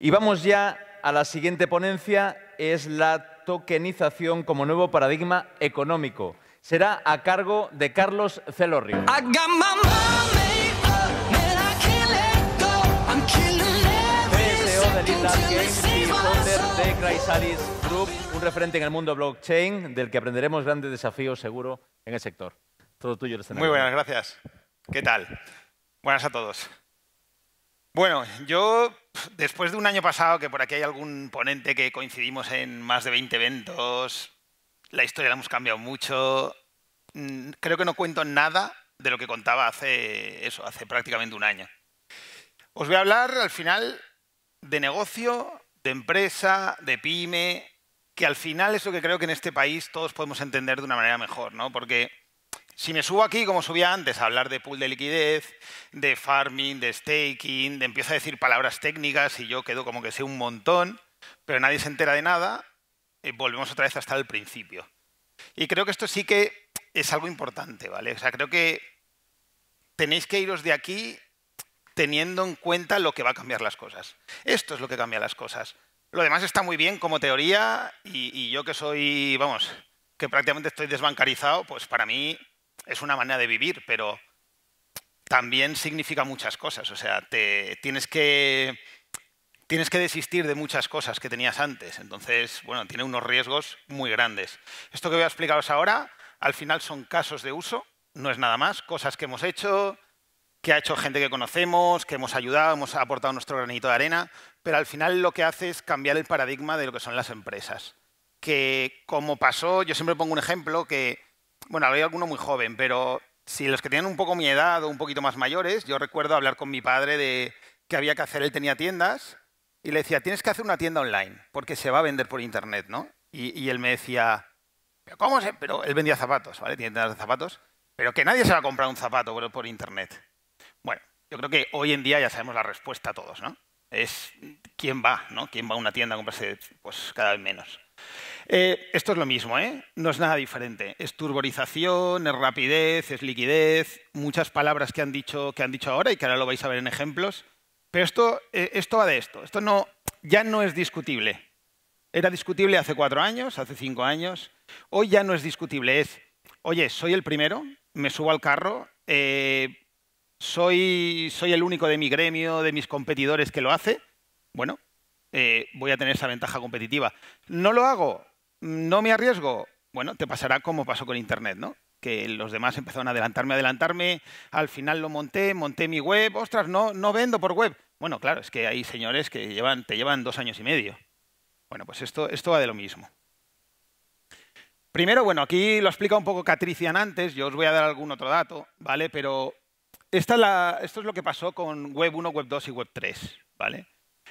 Y vamos ya a la siguiente ponencia, es la tokenización como nuevo paradigma económico. Será a cargo de Carlos Celorrio. Uh, de Chrysalis Group, un referente en el mundo blockchain del que aprenderemos grandes desafíos seguro en el sector. Todo tuyo, Muy buenas, gracias. ¿Qué tal? Buenas a todos. Bueno, yo después de un año pasado, que por aquí hay algún ponente que coincidimos en más de 20 eventos, la historia la hemos cambiado mucho, mm, creo que no cuento nada de lo que contaba hace, eso, hace prácticamente un año. Os voy a hablar al final de negocio, de empresa, de pyme, que al final es lo que creo que en este país todos podemos entender de una manera mejor, ¿no? Porque si me subo aquí, como subía antes, a hablar de pool de liquidez, de farming, de staking, de empiezo a decir palabras técnicas y yo quedo como que sé un montón, pero nadie se entera de nada, eh, volvemos otra vez hasta el principio. Y creo que esto sí que es algo importante, ¿vale? O sea, creo que tenéis que iros de aquí teniendo en cuenta lo que va a cambiar las cosas. Esto es lo que cambia las cosas. Lo demás está muy bien como teoría y yo que soy, vamos, que prácticamente estoy desbancarizado, pues para mí es una manera de vivir, pero también significa muchas cosas. O sea, te, tienes, que, tienes que desistir de muchas cosas que tenías antes. Entonces, bueno, tiene unos riesgos muy grandes. Esto que voy a explicaros ahora, al final son casos de uso, no es nada más, cosas que hemos hecho, que ha hecho gente que conocemos, que hemos ayudado, hemos aportado nuestro granito de arena, pero al final lo que hace es cambiar el paradigma de lo que son las empresas. Que como pasó, yo siempre pongo un ejemplo que bueno, había alguno muy joven, pero si los que tienen un poco mi edad o un poquito más mayores, yo recuerdo hablar con mi padre de que había que hacer, él tenía tiendas, y le decía, tienes que hacer una tienda online, porque se va a vender por internet, ¿no? Y, él me decía, ¿pero cómo se...? Pero él vendía zapatos, ¿vale? Tiene tiendas de zapatos, pero que nadie se va a comprar un zapato por, por internet. Bueno, yo creo que hoy en día ya sabemos la respuesta a todos, ¿no? Es quién va, ¿no? ¿Quién va a una tienda a comprarse? Pues cada vez menos. Eh, esto es lo mismo, ¿eh? no es nada diferente. Es turborización, es rapidez, es liquidez, muchas palabras que han dicho, que han dicho ahora y que ahora lo vais a ver en ejemplos. Pero eh, esto, va de esto, esto no, ya no es discutible. Era discutible hace cuatro años, hace cinco años. Hoy ya no es discutible, es, oye, soy el primero, me subo al carro, soy, soy el único de mi gremio, de mis competidores que lo hace. Bueno, eh, voy a tener esa ventaja competitiva. No lo hago, no me arriesgo. Bueno, te pasará como pasó con Internet, ¿no? que los demás empezaron a adelantarme, adelantarme, al final lo monté, monté mi web, ostras, no, no vendo por web. Bueno, claro, es que hay señores que llevan, te llevan dos años y medio. Bueno, pues esto, esto va de lo mismo. Primero, bueno, aquí lo explica un poco Catrician antes, yo os voy a dar algún otro dato, ¿vale? Pero esta esto es lo que pasó con Web 1, Web 2 y Web 3, ¿vale?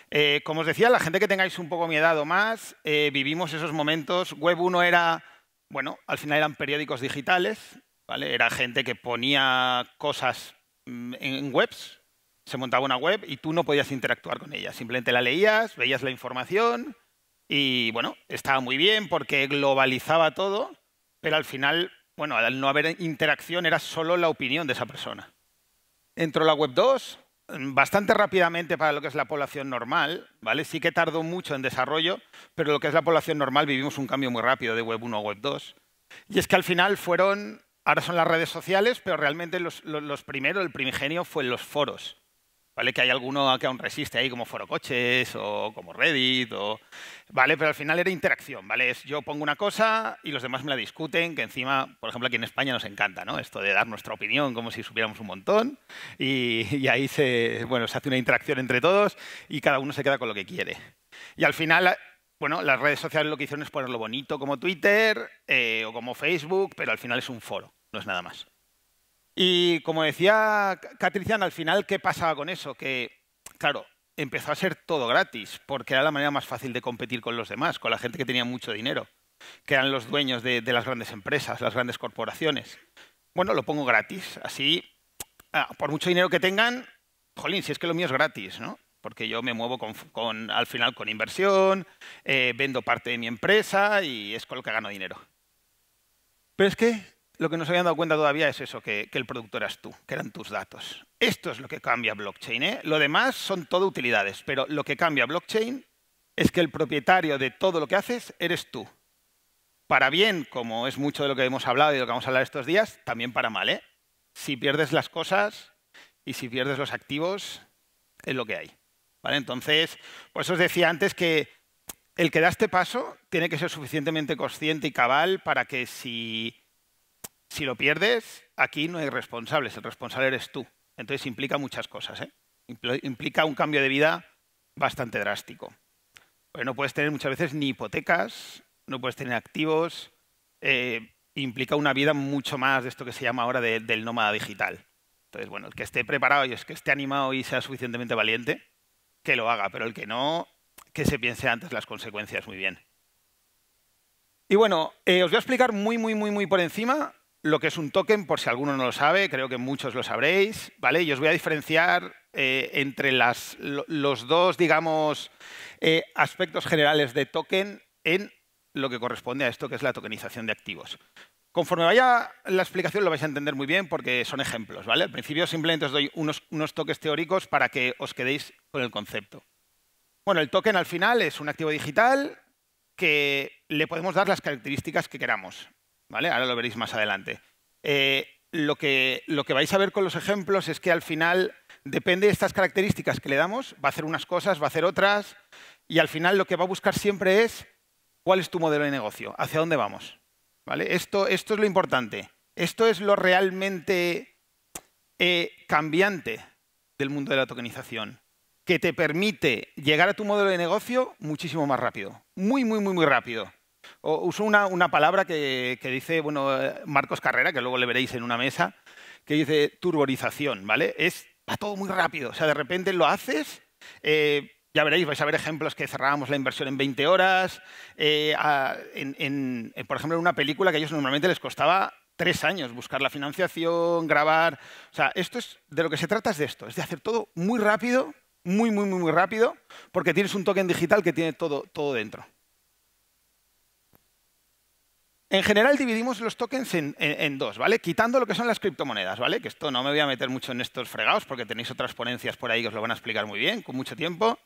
Eh, como os decía, la gente que tengáis un poco mi o más, eh, vivimos esos momentos. Web 1 era, bueno, al final eran periódicos digitales, ¿vale? Era gente que ponía cosas mm, en webs, se montaba una web y tú no podías interactuar con ella. Simplemente la leías, veías la información y, bueno, estaba muy bien porque globalizaba todo, pero al final, bueno, al no haber interacción era solo la opinión de esa persona. Entró la web 2, bastante rápidamente para lo que es la población normal, ¿vale? Sí que tardó mucho en desarrollo, pero lo que es la población normal vivimos un cambio muy rápido de web 1 a web 2. Y es que al final fueron, ahora son las redes sociales, pero realmente los, primeros, el primigenio fueron los foros. ¿vale? Que hay alguno que aún resiste ahí como Foro Coches o como Reddit, o, ¿vale? Pero al final era interacción, ¿vale? Es yo pongo una cosa y los demás me la discuten, que encima, por ejemplo, aquí en España nos encanta, ¿no? Esto de dar nuestra opinión como si supiéramos un montón y, ahí se, bueno, se hace una interacción entre todos y cada uno se queda con lo que quiere. Y al final bueno, las redes sociales lo que hicieron es ponerlo bonito como Twitter eh, o como Facebook, pero al final es un foro, no es nada más. Y como decía Catrician, al final, ¿qué pasaba con eso? Que, claro, empezó a ser todo gratis, porque era la manera más fácil de competir con los demás, con la gente que tenía mucho dinero, que eran los dueños de, las grandes empresas, las grandes corporaciones. Bueno, lo pongo gratis, así, ah, por mucho dinero que tengan, jolín, si es que lo mío es gratis, ¿no? Porque yo me muevo con, al final con inversión, eh, vendo parte de mi empresa y es con lo que gano dinero. Pero es que lo que no se habían dado cuenta todavía es eso, que, el productor eras tú, que eran tus datos. Esto es lo que cambia blockchain. ¿eh? Lo demás son todo utilidades, pero lo que cambia blockchain es que el propietario de todo lo que haces eres tú. Para bien, como es mucho de lo que hemos hablado y de lo que vamos a hablar estos días, también para mal. ¿eh? Si pierdes las cosas y si pierdes los activos, es lo que hay. ¿vale? Entonces, por eso os decía antes que el que da este paso tiene que ser suficientemente consciente y cabal para que si si lo pierdes, aquí no hay responsables, el responsable eres tú. Entonces implica muchas cosas. ¿eh? Implica un cambio de vida bastante drástico. no puedes tener muchas veces ni hipotecas, no puedes tener activos. Eh, implica una vida mucho más de esto que se llama ahora del nómada digital. Entonces, bueno, el que esté preparado y el que esté animado y sea suficientemente valiente, que lo haga, pero el que no, que se piense antes las consecuencias muy bien. Y bueno, eh, os voy a explicar muy, muy, muy, muy por encima lo que es un token, por si alguno no lo sabe, creo que muchos lo sabréis, ¿vale? Y os voy a diferenciar eh, entre los dos, digamos, eh, aspectos generales de token en lo que corresponde a esto, que es la tokenización de activos. Conforme vaya la explicación lo vais a entender muy bien porque son ejemplos, ¿vale? Al principio simplemente os doy unos, unos toques teóricos para que os quedéis con el concepto. Bueno, el token al final es un activo digital que le podemos dar las características que queramos. ¿vale? Ahora lo veréis más adelante. Eh, lo, que, vais a ver con los ejemplos es que al final depende de estas características que le damos, va a hacer unas cosas, va a hacer otras, y al final lo que va a buscar siempre es cuál es tu modelo de negocio, hacia dónde vamos. Esto, es lo importante, esto es lo realmente eh, cambiante del mundo de la tokenización, que te permite llegar a tu modelo de negocio muchísimo más rápido, muy, muy, muy, muy rápido uso una, palabra que, dice eh, Marcos Carrera, que luego le veréis en una mesa, que dice turborización, ¿vale? Es, va todo muy rápido, o sea, de repente lo haces... Eh, ya veréis, vais a ver ejemplos que cerrábamos la inversión en 20 horas. Eh, por ejemplo, en una película que a ellos normalmente les costaba tres años buscar la financiación, grabar. O sea, esto es de lo que se trata es de esto, es de hacer todo muy rápido, muy, muy, muy, muy rápido, porque tienes un token digital que tiene todo, todo dentro. En general dividimos los tokens en, dos, ¿vale? Quitando lo que son las criptomonedas, ¿vale? Que esto no me voy a meter mucho en estos fregados porque tenéis otras ponencias por ahí que os lo van a explicar muy bien, con mucho tiempo.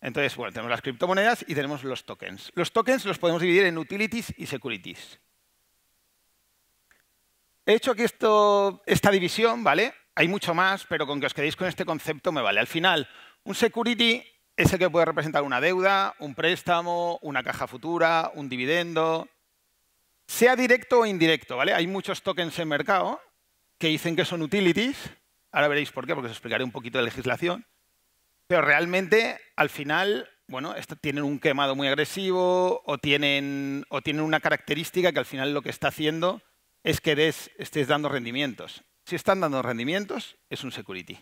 Entonces, bueno, tenemos las criptomonedas y tenemos los tokens. Los tokens los podemos dividir en utilities y securities. He hecho aquí esta división, ¿vale? Hay mucho más, pero con que os quedéis con este concepto me vale. Al final, un security es el que puede representar una deuda, un préstamo, una caja futura, un dividendo, sea directo o indirecto, ¿vale? Hay muchos tokens en mercado que dicen que son utilities. Ahora veréis por qué, porque os explicaré un poquito de legislación. Pero realmente, al final, bueno, tienen un quemado muy agresivo o tienen, o tienen una característica que al final lo que está haciendo es que estés dando rendimientos. Si están dando rendimientos, es un security.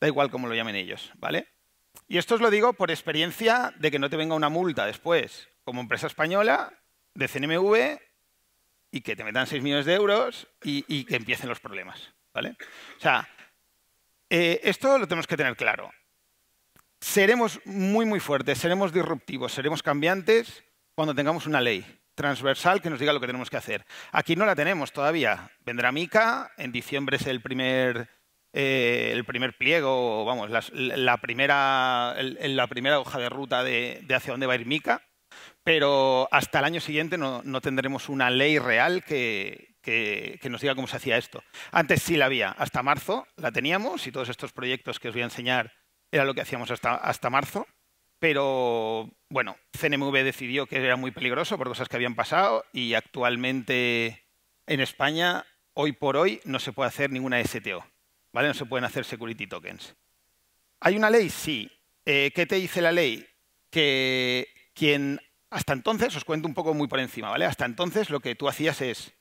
Da igual cómo lo llamen ellos, ¿vale? Y esto os lo digo por experiencia de que no te venga una multa después. Como empresa española de CNMV, y que te metan 6 millones de euros y, que empiecen los problemas. ¿vale? O sea, eh, esto lo tenemos que tener claro. Seremos muy, muy fuertes, seremos disruptivos, seremos cambiantes cuando tengamos una ley transversal que nos diga lo que tenemos que hacer. Aquí no la tenemos todavía. Vendrá Mica, en diciembre es el primer, eh, el primer pliego, vamos, la, primera, la primera hoja de ruta de, de hacia dónde va a ir Mica pero hasta el año siguiente no, tendremos una ley real que, nos diga cómo se hacía esto. Antes sí la había, hasta marzo la teníamos y todos estos proyectos que os voy a enseñar era lo que hacíamos hasta, marzo, pero bueno, CNMV decidió que era muy peligroso por cosas que habían pasado y actualmente en España, hoy por hoy, no se puede hacer ninguna STO, ¿vale? No se pueden hacer security tokens. ¿Hay una ley? Sí. Eh, ¿Qué te dice la ley? Que quien hasta entonces, os cuento un poco muy por encima, ¿vale? Hasta entonces lo que tú hacías es,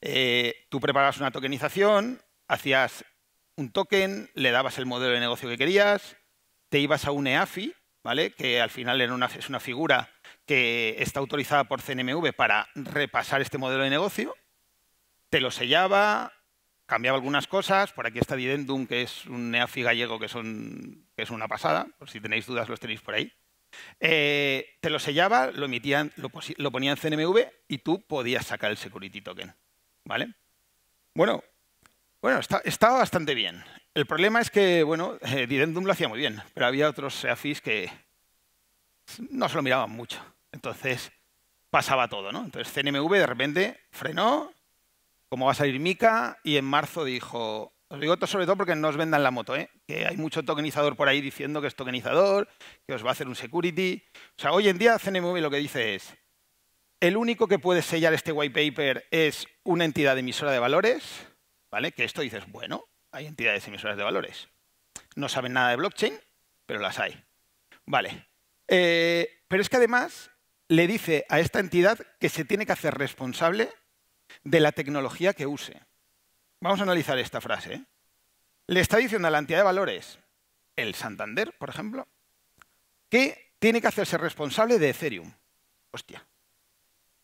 eh, tú preparabas una tokenización, hacías un token, le dabas el modelo de negocio que querías, te ibas a un EAFI, ¿vale? que al final una, es una figura que está autorizada por CNMV para repasar este modelo de negocio, te lo sellaba, cambiaba algunas cosas, por aquí está Didendum, que es un EAFI gallego que, que es una pasada, si tenéis dudas los tenéis por ahí. Eh, te lo sellaba, lo, emitían, lo, ponían ponía en CNMV y tú podías sacar el security token. ¿Vale? Bueno, bueno, estaba bastante bien. El problema es que, bueno, eh, lo hacía muy bien, pero había otros SEAFIS que no se lo miraban mucho. Entonces pasaba todo, ¿no? Entonces CNMV de repente frenó, como va a salir Mica, y en marzo dijo, os digo esto sobre todo porque no os vendan la moto, ¿eh? que hay mucho tokenizador por ahí diciendo que es tokenizador, que os va a hacer un security. O sea, hoy en día CNMV lo que dice es, el único que puede sellar este white paper es una entidad emisora de valores, ¿vale? que esto dices, bueno, hay entidades emisoras de valores. No saben nada de blockchain, pero las hay. Vale. Eh, pero es que además le dice a esta entidad que se tiene que hacer responsable de la tecnología que use. Vamos a analizar esta frase. ¿eh? Le está diciendo a la entidad de valores, el Santander, por ejemplo, que tiene que hacerse responsable de Ethereum. Hostia,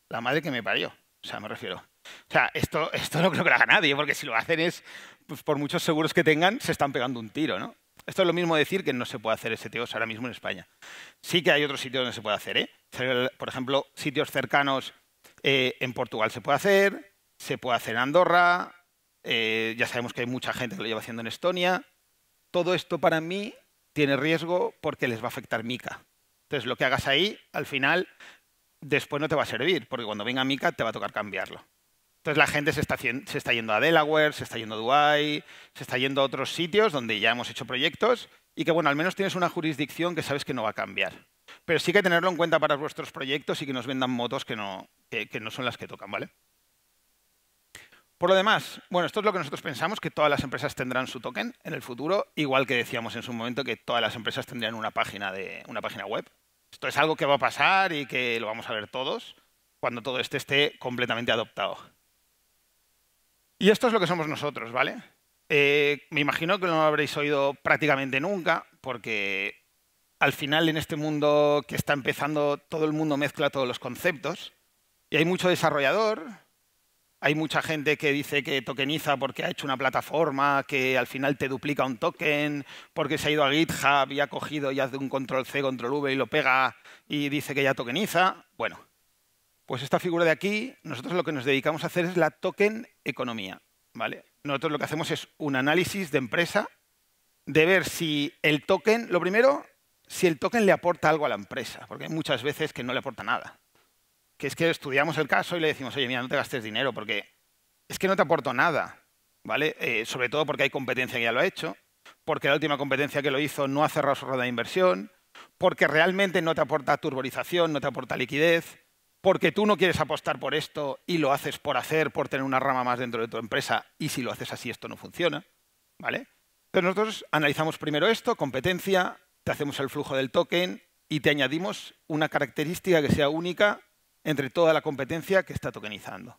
la madre que me parió. O sea, me refiero. O sea, esto, esto no creo que lo haga nadie, porque si lo hacen es, pues, por muchos seguros que tengan, se están pegando un tiro, ¿no? Esto es lo mismo decir que no se puede hacer STOs ahora mismo en España. Sí que hay otros sitios donde se puede hacer, ¿eh? Por ejemplo, sitios cercanos eh, en Portugal se puede hacer, se puede hacer en Andorra, eh, ya sabemos que hay mucha gente que lo lleva haciendo en Estonia. Todo esto para mí tiene riesgo porque les va a afectar Mica. Entonces, lo que hagas ahí, al final, después no te va a servir, porque cuando venga Mika te va a tocar cambiarlo. Entonces la gente se está, yendo a Delaware, se está yendo a Dubai, se está yendo a otros sitios donde ya hemos hecho proyectos y que, bueno, al menos tienes una jurisdicción que sabes que no va a cambiar. Pero sí que tenerlo en cuenta para vuestros proyectos y que nos vendan motos que no son las que tocan, ¿vale? Por lo demás, bueno, esto es lo que nosotros pensamos, que todas las empresas tendrán su token en el futuro, igual que decíamos en su momento que todas las empresas tendrían una página, de, una página web. Esto es algo que va a pasar y que lo vamos a ver todos cuando todo este esté completamente adoptado. Y esto es lo que somos nosotros, ¿vale? Eh, me imagino que no lo habréis oído prácticamente nunca, porque al final en este mundo que está empezando todo el mundo mezcla todos los conceptos y hay mucho desarrollador hay mucha gente que dice que tokeniza porque ha hecho una plataforma, que al final te duplica un token, porque se ha ido a GitHub y ha cogido y hace un control C, control V y lo pega y dice que ya tokeniza. Bueno, pues esta figura de aquí, nosotros lo que nos dedicamos a hacer es la token economía. ¿vale? Nosotros lo que hacemos es un análisis de empresa, de ver si el token, lo primero, si el token le aporta algo a la empresa, porque hay muchas veces que no le aporta nada que es que estudiamos el caso y le decimos, oye, mira, no te gastes dinero porque es que no te aporto nada, ¿vale? Eh, sobre todo porque hay competencia que ya lo ha hecho, porque la última competencia que lo hizo no ha cerrado su ronda de inversión, porque realmente no te aporta turborización, no te aporta liquidez, porque tú no quieres apostar por esto y lo haces por hacer, por tener una rama más dentro de tu empresa y si lo haces así esto no funciona, ¿vale? Entonces nosotros analizamos primero esto, competencia, te hacemos el flujo del token y te añadimos una característica que sea única entre toda la competencia que está tokenizando.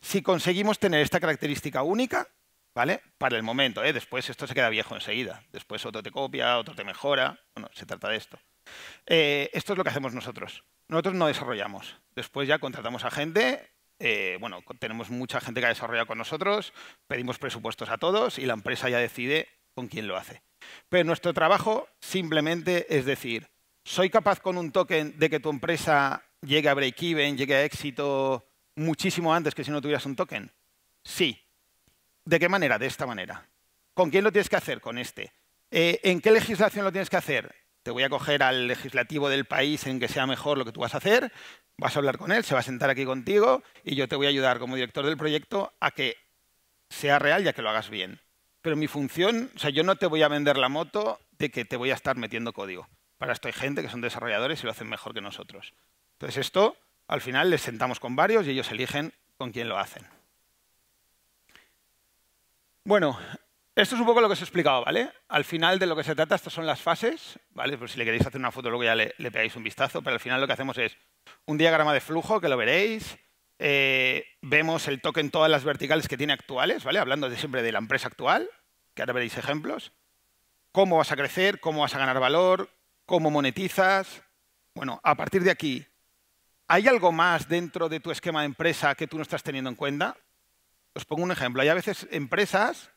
Si conseguimos tener esta característica única, ¿vale? Para el momento, ¿eh? después esto se queda viejo enseguida. Después otro te copia, otro te mejora. Bueno, se trata de esto. Eh, esto es lo que hacemos nosotros. Nosotros no desarrollamos. Después ya contratamos a gente. Eh, bueno, tenemos mucha gente que ha desarrollado con nosotros, pedimos presupuestos a todos y la empresa ya decide con quién lo hace. Pero nuestro trabajo simplemente es decir, ¿soy capaz con un token de que tu empresa llegue a break-even, llegue a éxito muchísimo antes que si no tuvieras un token? Sí. ¿De qué manera? De esta manera. ¿Con quién lo tienes que hacer? Con este. Eh, ¿En qué legislación lo tienes que hacer? Te voy a coger al legislativo del país en que sea mejor lo que tú vas a hacer, vas a hablar con él, se va a sentar aquí contigo y yo te voy a ayudar como director del proyecto a que sea real y a que lo hagas bien. Pero mi función, o sea, yo no te voy a vender la moto de que te voy a estar metiendo código. Para esto hay gente que son desarrolladores y lo hacen mejor que nosotros. Entonces esto, al final, les sentamos con varios y ellos eligen con quién lo hacen. Bueno, esto es un poco lo que os he explicado, ¿vale? Al final de lo que se trata, estas son las fases, ¿vale? Pues si le queréis hacer una foto luego ya le, pegáis un vistazo, pero al final lo que hacemos es un diagrama de flujo, que lo veréis, eh, vemos el toque en todas las verticales que tiene actuales, ¿vale? Hablando siempre de la empresa actual, que ahora veréis ejemplos. Cómo vas a crecer, cómo vas a ganar valor, cómo monetizas. Bueno, a partir de aquí, ¿Hay algo más dentro de tu esquema de empresa que tú no estás teniendo en cuenta? Os pongo un ejemplo. Hay a veces empresas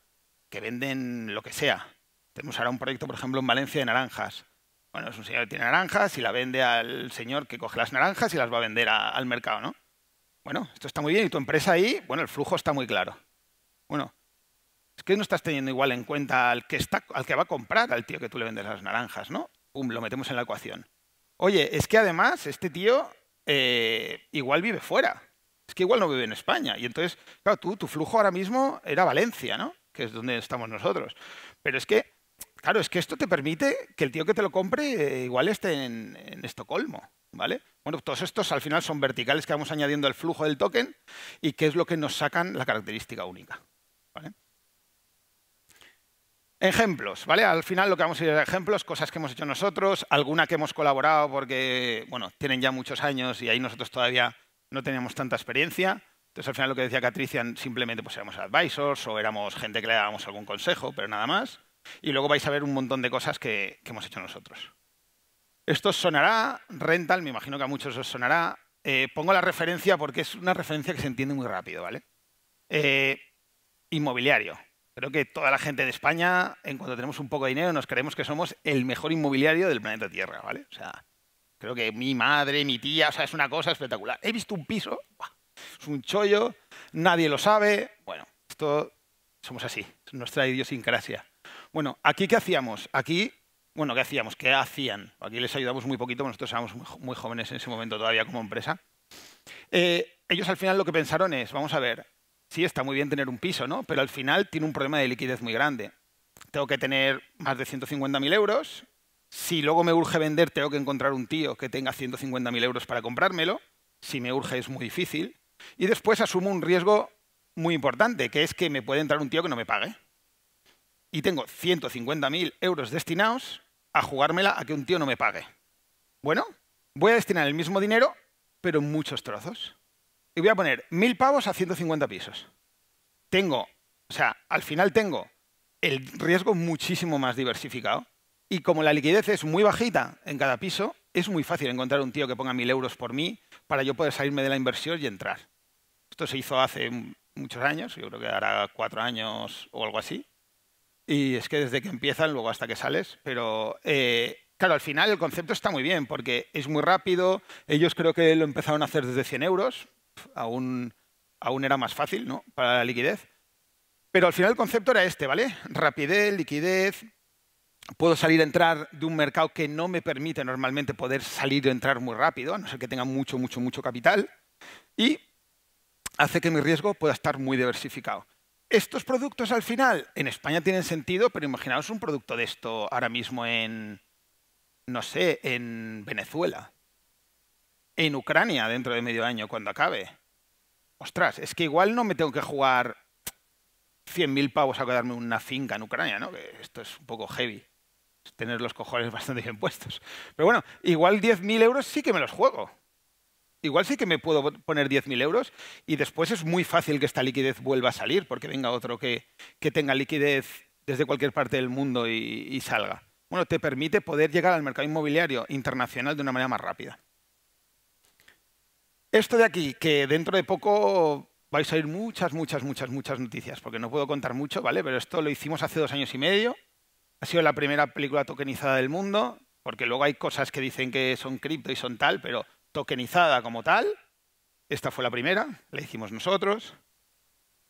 que venden lo que sea. Tenemos ahora un proyecto, por ejemplo, en Valencia de naranjas. Bueno, es un señor que tiene naranjas y la vende al señor que coge las naranjas y las va a vender al mercado, ¿no? Bueno, esto está muy bien y tu empresa ahí, bueno, el flujo está muy claro. Bueno, es que no estás teniendo igual en cuenta al que, está, al que va a comprar, al tío que tú le vendes las naranjas, ¿no? lo metemos en la ecuación. Oye, es que además este tío eh, igual vive fuera. Es que igual no vive en España. Y entonces, claro, tú, tu flujo ahora mismo era Valencia, ¿no? Que es donde estamos nosotros. Pero es que, claro, es que esto te permite que el tío que te lo compre eh, igual esté en, Estocolmo, ¿vale? Bueno, todos estos al final son verticales que vamos añadiendo al flujo del token y que es lo que nos sacan la característica única. ¿vale? Ejemplos, ¿vale? Al final lo que vamos a ir a ejemplos, cosas que hemos hecho nosotros, alguna que hemos colaborado porque, bueno, tienen ya muchos años y ahí nosotros todavía no teníamos tanta experiencia. Entonces, al final lo que decía Catricia, simplemente pues éramos advisors o éramos gente que le dábamos algún consejo, pero nada más. Y luego vais a ver un montón de cosas que, hemos hecho nosotros. Esto os sonará, rental, me imagino que a muchos os sonará. Eh, pongo la referencia porque es una referencia que se entiende muy rápido, ¿vale? Eh, inmobiliario. Creo que toda la gente de España, en cuanto tenemos un poco de dinero, nos creemos que somos el mejor inmobiliario del planeta Tierra, ¿vale? O sea, creo que mi madre, mi tía, o sea, es una cosa espectacular. He visto un piso, es un chollo, nadie lo sabe. Bueno, esto somos así, es nuestra idiosincrasia. Bueno, ¿aquí qué hacíamos? Aquí, bueno, ¿qué hacíamos? ¿Qué hacían? Aquí les ayudamos muy poquito, nosotros éramos muy jóvenes en ese momento todavía como empresa. Eh, ellos al final lo que pensaron es, vamos a ver, sí, está muy bien tener un piso, ¿no? Pero al final tiene un problema de liquidez muy grande. Tengo que tener más de 150.000 euros. Si luego me urge vender, tengo que encontrar un tío que tenga 150.000 euros para comprármelo. Si me urge es muy difícil. Y después asumo un riesgo muy importante, que es que me puede entrar un tío que no me pague. Y tengo 150.000 euros destinados a jugármela a que un tío no me pague. Bueno, voy a destinar el mismo dinero, pero en muchos trozos y voy a poner mil pavos a 150 pisos. Tengo, o sea, al final tengo el riesgo muchísimo más diversificado. Y como la liquidez es muy bajita en cada piso, es muy fácil encontrar un tío que ponga mil euros por mí para yo poder salirme de la inversión y entrar. Esto se hizo hace muchos años, yo creo que hará cuatro años o algo así. Y es que desde que empiezan, luego hasta que sales. Pero eh, claro, al final el concepto está muy bien porque es muy rápido. Ellos creo que lo empezaron a hacer desde 100 euros, aún, era más fácil ¿no? para la liquidez. Pero al final el concepto era este, ¿vale? Rapidez, liquidez, puedo salir a entrar de un mercado que no me permite normalmente poder salir o entrar muy rápido, a no ser que tenga mucho, mucho, mucho capital, y hace que mi riesgo pueda estar muy diversificado. Estos productos al final en España tienen sentido, pero imaginaos un producto de esto ahora mismo en, no sé, en Venezuela en Ucrania dentro de medio año cuando acabe. Ostras, es que igual no me tengo que jugar 100.000 pavos a quedarme una finca en Ucrania, ¿no? esto es un poco heavy. Tener los cojones bastante bien puestos. Pero bueno, igual 10.000 euros sí que me los juego. Igual sí que me puedo poner 10.000 euros y después es muy fácil que esta liquidez vuelva a salir porque venga otro que, tenga liquidez desde cualquier parte del mundo y salga. Bueno, te permite poder llegar al mercado inmobiliario internacional de una manera más rápida. Esto de aquí, que dentro de poco vais a oír muchas, muchas, muchas, muchas noticias, porque no puedo contar mucho, ¿vale? Pero esto lo hicimos hace dos años y medio. Ha sido la primera película tokenizada del mundo, porque luego hay cosas que dicen que son cripto y son tal, pero tokenizada como tal. Esta fue la primera, la hicimos nosotros.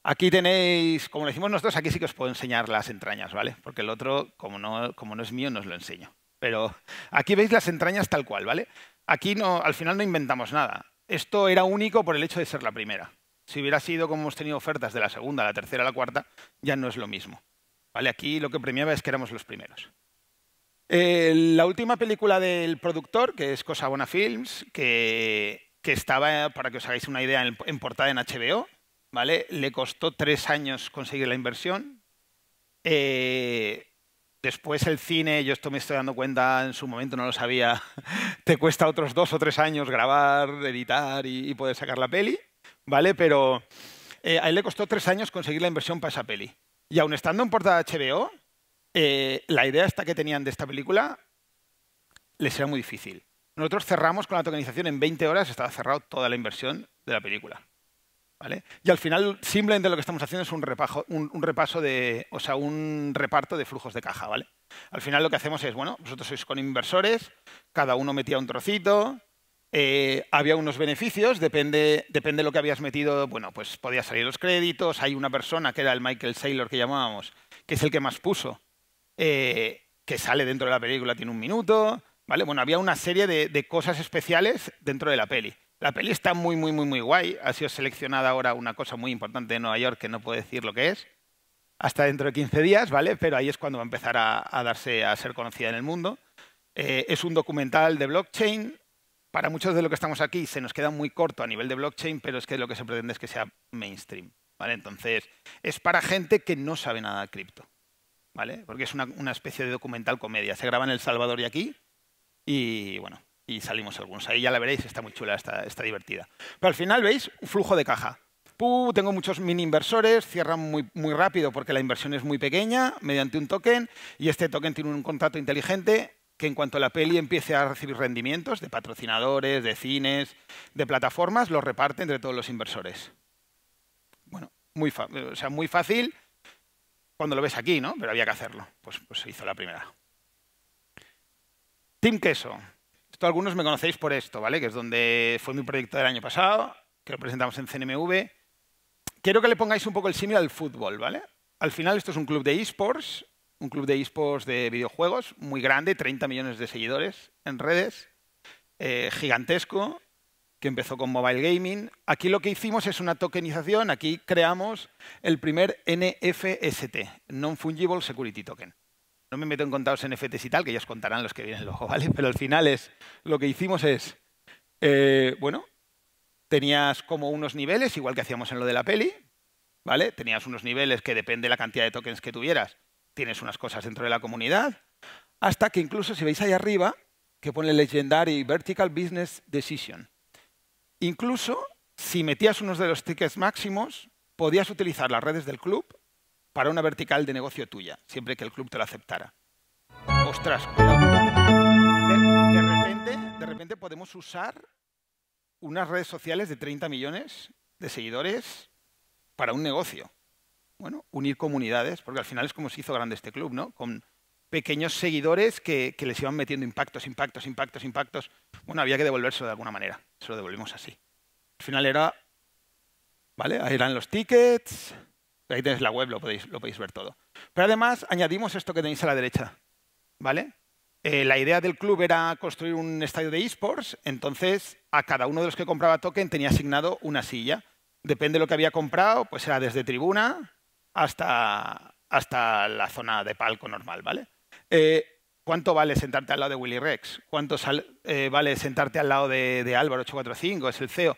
Aquí tenéis, como lo hicimos nosotros, aquí sí que os puedo enseñar las entrañas, ¿vale? Porque el otro, como no, como no es mío, no os lo enseño. Pero aquí veis las entrañas tal cual, ¿vale? Aquí no, al final no inventamos nada esto era único por el hecho de ser la primera. Si hubiera sido como hemos tenido ofertas de la segunda, la tercera, la cuarta, ya no es lo mismo. ¿Vale? Aquí lo que premiaba es que éramos los primeros. Eh, la última película del productor, que es Cosa Bona Films, que, que estaba, para que os hagáis una idea, en, en, portada en HBO, ¿vale? Le costó tres años conseguir la inversión. Eh, Después el cine, yo esto me estoy dando cuenta, en su momento no lo sabía, te cuesta otros dos o tres años grabar, editar y, poder sacar la peli, ¿vale? Pero eh, a él le costó tres años conseguir la inversión para esa peli. Y aun estando en portada HBO, eh, la idea esta que tenían de esta película les era muy difícil. Nosotros cerramos con la tokenización en 20 horas, estaba cerrado toda la inversión de la película. Y al final simplemente lo que estamos haciendo es un, un, repaso de, o sea, un reparto de flujos de caja, ¿vale? Al final lo que hacemos es, bueno, vosotros sois con inversores, cada uno metía un trocito, eh, había unos beneficios, depende, depende de lo que habías metido, bueno, pues podía salir los créditos, hay una persona que era el Michael Saylor que llamábamos, que es el que más puso, eh, que sale dentro de la película, tiene un minuto, ¿vale? Bueno, había una serie de cosas especiales dentro de la peli. La peli está muy, muy, muy, muy guay. Ha sido seleccionada ahora una cosa muy importante de Nueva York que no puedo decir lo que es. Hasta dentro de 15 días, ¿vale? Pero ahí es cuando va a empezar a, darse, a ser conocida en el mundo. Eh, es un documental de blockchain. Para muchos de los que estamos aquí se nos queda muy corto a nivel de blockchain, pero es que lo que se pretende es que sea mainstream. ¿vale? Entonces, es para gente que no sabe nada de cripto. ¿vale? Porque es una especie de documental comedia. Se graba en El Salvador y aquí. Y bueno, y salimos algunos. Ahí ya la veréis, está muy chula, está, divertida. Pero al final veis un flujo de caja. tengo muchos mini inversores, cierran muy, muy rápido porque la inversión es muy pequeña mediante un token y este token tiene un contrato inteligente que en cuanto la peli empiece a recibir rendimientos de patrocinadores, de cines, de plataformas, lo reparte entre todos los inversores. Bueno, muy, o sea, muy fácil cuando lo ves aquí, ¿no? Pero había que hacerlo. Pues, pues se hizo la primera. Team Queso. Esto algunos me conocéis por esto, ¿vale? Que es donde fue mi proyecto del año pasado, que lo presentamos en CNMV. Quiero que le pongáis un poco el símil al fútbol, ¿vale? Al final esto es un club de esports, un club de esports de videojuegos muy grande, 30 millones de seguidores en redes, eh, gigantesco, que empezó con mobile gaming. Aquí lo que hicimos es una tokenización, aquí creamos el primer NFST, Non Fungible Security Token. No me meto en contados NFTs y tal, que ya os contarán los que vienen luego, ¿vale? Pero al final es, lo que hicimos es, eh, bueno, tenías como unos niveles, igual que hacíamos en lo de la peli, ¿vale? Tenías unos niveles que depende de la cantidad de tokens que tuvieras, tienes unas cosas dentro de la comunidad, hasta que incluso si veis ahí arriba, que pone Legendary Vertical Business Decision. Incluso si metías unos de los tickets máximos, podías utilizar las redes del club para una vertical de negocio tuya, siempre que el club te lo aceptara. Ostras, De, repente, de repente podemos usar unas redes sociales de 30 millones de seguidores para un negocio. Bueno, unir comunidades, porque al final es como se hizo grande este club, ¿no? Con pequeños seguidores que, que les iban metiendo impactos, impactos, impactos, impactos. Bueno, había que devolvérselo de alguna manera. Se lo devolvimos así. Al final era, ¿vale? Ahí eran los tickets, Ahí tenéis la web, lo podéis, lo podéis ver todo. Pero además añadimos esto que tenéis a la derecha. ¿Vale? Eh, la idea del club era construir un estadio de esports, entonces a cada uno de los que compraba token tenía asignado una silla. Depende de lo que había comprado, pues era desde tribuna hasta, hasta la zona de palco normal, ¿vale? Eh, ¿Cuánto vale sentarte al lado de Willy Rex? ¿Cuánto eh, vale sentarte al lado de, de, Álvaro 845? Es el CEO.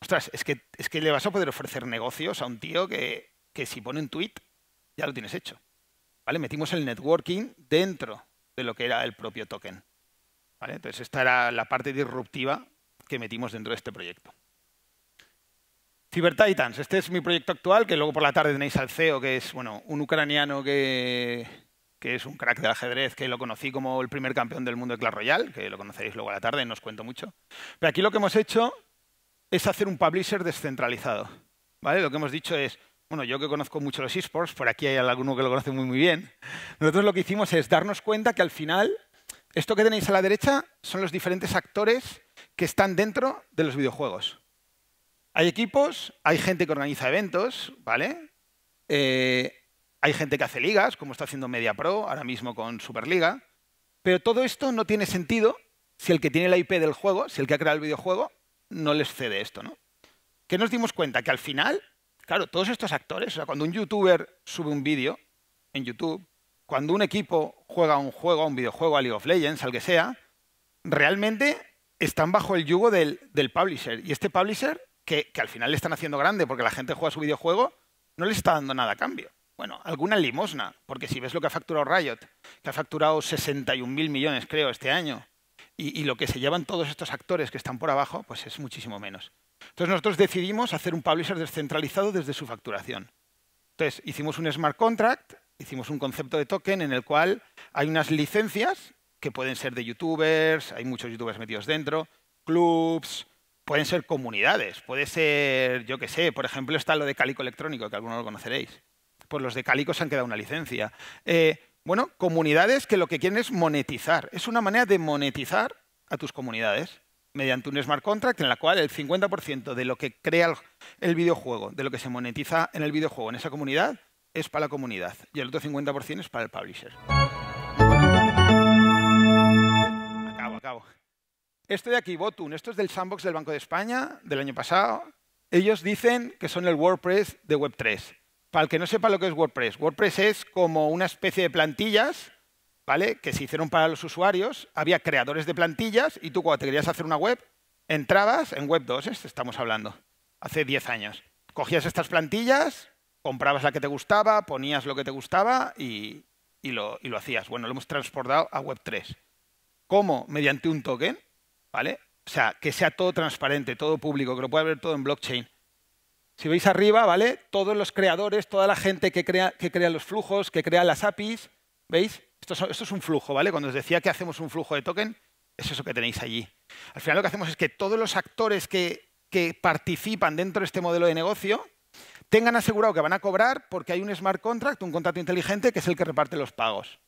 Ostras, es que, es que le vas a poder ofrecer negocios a un tío que que si ponen tweet ya lo tienes hecho. ¿Vale? Metimos el networking dentro de lo que era el propio token. ¿Vale? Entonces, esta era la parte disruptiva que metimos dentro de este proyecto. Cyber Titans, este es mi proyecto actual, que luego por la tarde tenéis al CEO, que es bueno, un ucraniano que, que es un crack de ajedrez, que lo conocí como el primer campeón del mundo de Clash Royale, que lo conoceréis luego a la tarde, no os cuento mucho. Pero aquí lo que hemos hecho es hacer un publisher descentralizado. ¿vale? Lo que hemos dicho es, bueno, yo que conozco mucho los esports, por aquí hay alguno que lo conoce muy, muy bien, nosotros lo que hicimos es darnos cuenta que al final esto que tenéis a la derecha son los diferentes actores que están dentro de los videojuegos. Hay equipos, hay gente que organiza eventos, ¿vale? Eh, hay gente que hace ligas, como está haciendo MediaPro ahora mismo con Superliga, pero todo esto no tiene sentido si el que tiene la IP del juego, si el que ha creado el videojuego, no les cede esto, ¿no? Que nos dimos cuenta que al final Claro, todos estos actores, o sea, cuando un youtuber sube un vídeo en YouTube, cuando un equipo juega un juego, a un videojuego, a League of Legends, al que sea, realmente están bajo el yugo del, publisher. Y este publisher, que, al final le están haciendo grande porque la gente juega su videojuego, no le está dando nada a cambio. Bueno, alguna limosna, porque si ves lo que ha facturado Riot, que ha facturado 61.000 millones, creo, este año, y, lo que se llevan todos estos actores que están por abajo, pues es muchísimo menos. Entonces nosotros decidimos hacer un publisher descentralizado desde su facturación. Entonces hicimos un smart contract, hicimos un concepto de token en el cual hay unas licencias que pueden ser de youtubers, hay muchos youtubers metidos dentro, clubs, pueden ser comunidades, puede ser, yo qué sé, por ejemplo está lo de Calico Electrónico, que algunos lo conoceréis. Pues los de Calico se han quedado una licencia. Eh, bueno, comunidades que lo que quieren es monetizar. Es una manera de monetizar a tus comunidades mediante un smart contract en la cual el 50% de lo que crea el videojuego, de lo que se monetiza en el videojuego en esa comunidad, es para la comunidad y el otro 50% es para el publisher. Acabo, acabo. Esto de aquí, Botun, esto es del sandbox del Banco de España del año pasado. Ellos dicen que son el WordPress de Web3 para el que no sepa lo que es WordPress, WordPress es como una especie de plantillas ¿vale? que se hicieron para los usuarios. Había creadores de plantillas y tú cuando te querías hacer una web, entrabas en Web 2, estamos hablando, hace 10 años. Cogías estas plantillas, comprabas la que te gustaba, ponías lo que te gustaba y, lo, y lo, hacías. Bueno, lo hemos transportado a Web 3. ¿Cómo? Mediante un token, ¿vale? O sea, que sea todo transparente, todo público, que lo pueda ver todo en blockchain si veis arriba, ¿vale? Todos los creadores, toda la gente que crea, que los flujos, que crea las APIs, ¿veis? Esto, es un flujo, ¿vale? Cuando os decía que hacemos un flujo de token, es eso que tenéis allí. Al final lo que hacemos es que todos los actores que, que participan dentro de este modelo de negocio tengan asegurado que van a cobrar porque hay un smart contract, un contrato inteligente, que es el que reparte los pagos.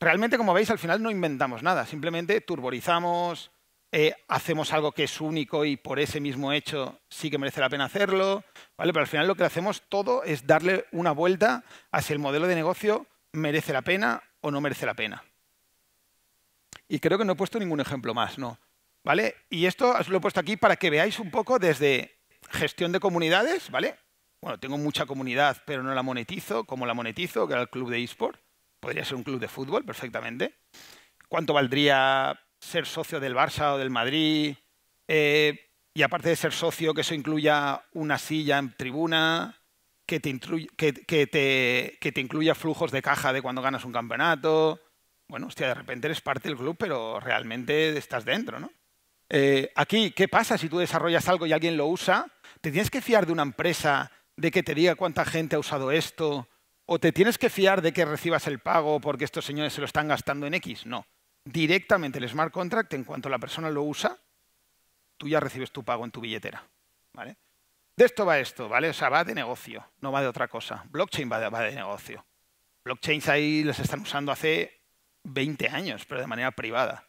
Realmente, como veis, al final no inventamos nada, simplemente turborizamos, eh, hacemos algo que es único y por ese mismo hecho sí que merece la pena hacerlo, ¿vale? Pero al final lo que hacemos todo es darle una vuelta a si el modelo de negocio merece la pena o no merece la pena. Y creo que no he puesto ningún ejemplo más, ¿no? ¿Vale? Y esto lo he puesto aquí para que veáis un poco desde gestión de comunidades, ¿vale? Bueno, tengo mucha comunidad, pero no la monetizo. ¿Cómo la monetizo? Que era el club de eSport. Podría ser un club de fútbol perfectamente. ¿Cuánto valdría ser socio del Barça o del Madrid, eh, y aparte de ser socio, que eso incluya una silla en tribuna, que te, incluya flujos de caja de cuando ganas un campeonato. Bueno, hostia, de repente eres parte del club, pero realmente estás dentro, ¿no? Eh, aquí, ¿qué pasa si tú desarrollas algo y alguien lo usa? ¿Te tienes que fiar de una empresa de que te diga cuánta gente ha usado esto? ¿O te tienes que fiar de que recibas el pago porque estos señores se lo están gastando en X? No directamente el smart contract, en cuanto la persona lo usa, tú ya recibes tu pago en tu billetera. ¿vale? De esto va esto, ¿vale? O sea, va de negocio, no va de otra cosa. Blockchain va de, negocio. Blockchains ahí las están usando hace 20 años, pero de manera privada.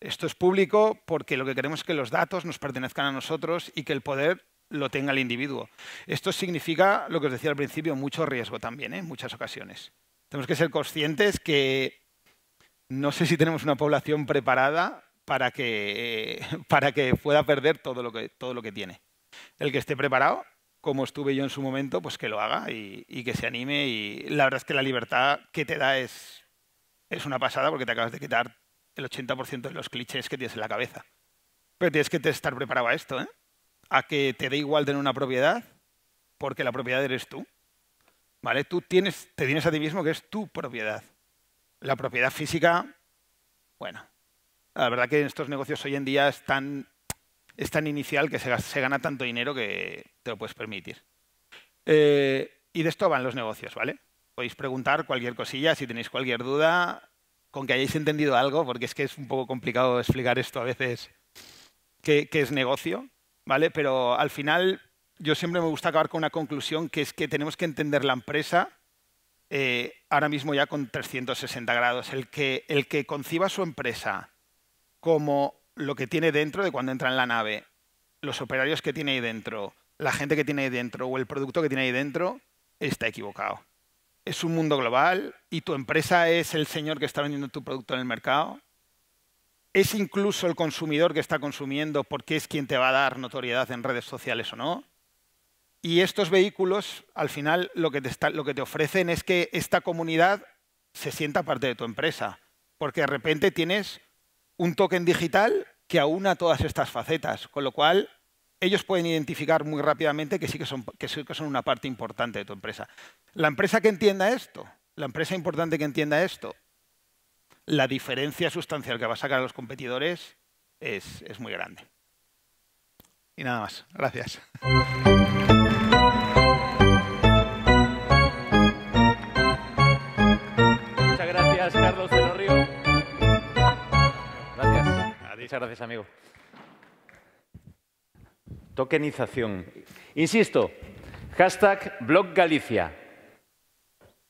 Esto es público porque lo que queremos es que los datos nos pertenezcan a nosotros y que el poder lo tenga el individuo. Esto significa, lo que os decía al principio, mucho riesgo también, ¿eh? en muchas ocasiones. Tenemos que ser conscientes que no sé si tenemos una población preparada eh, para que, pueda perder todo lo que, todo lo que tiene. El que esté preparado, como estuve yo en su momento, pues que lo haga y, que se anime. Y la verdad es que la libertad que te da es, una pasada porque te acabas de quitar el 80% de los clichés que tienes en la cabeza. Pero tienes que estar preparado a esto, ¿eh? a que te dé igual tener una propiedad porque la propiedad eres tú. ¿Vale? Tú tienes, te tienes a ti mismo que es tu propiedad. La propiedad física, bueno, la verdad que en estos negocios hoy en día es tan, inicial que se, se, gana tanto dinero que te lo puedes permitir. Eh, y de esto van los negocios, ¿vale? Podéis preguntar cualquier cosilla, si tenéis cualquier duda, con que hayáis entendido algo, porque es que es un poco complicado explicar esto a veces, que qué es negocio, ¿vale? Pero al final yo siempre me gusta acabar con una conclusión que es que tenemos que entender la empresa eh, ahora mismo ya con 360 grados. El que, el que conciba su empresa como lo que tiene dentro de cuando entra en la nave, los operarios que tiene ahí dentro, la gente que tiene ahí dentro o el producto que tiene ahí dentro, está equivocado. Es un mundo global y tu empresa es el señor que está vendiendo tu producto en el mercado. Es incluso el consumidor que está consumiendo porque es quien te va a dar notoriedad en redes sociales o no. Y estos vehículos, al final, lo que, te ofrecen es que esta comunidad se sienta parte de tu empresa, porque de repente tienes un token digital que aúna todas estas facetas, con lo cual ellos pueden identificar muy rápidamente que sí que son, una parte importante de tu empresa. La empresa que entienda esto, la empresa importante que entienda esto, la diferencia sustancial que va a sacar a los competidores es muy grande. Y nada más. Gracias. Muchas gracias, Carlos de Gracias. muchas gracias, amigo. Tokenización. Insisto, hashtag Blog Galicia.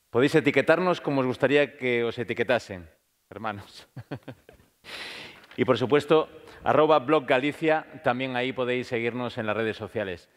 Podéis etiquetarnos como os gustaría que os etiquetasen, hermanos. y por supuesto, arroba Blog Galicia, también ahí podéis seguirnos en las redes sociales.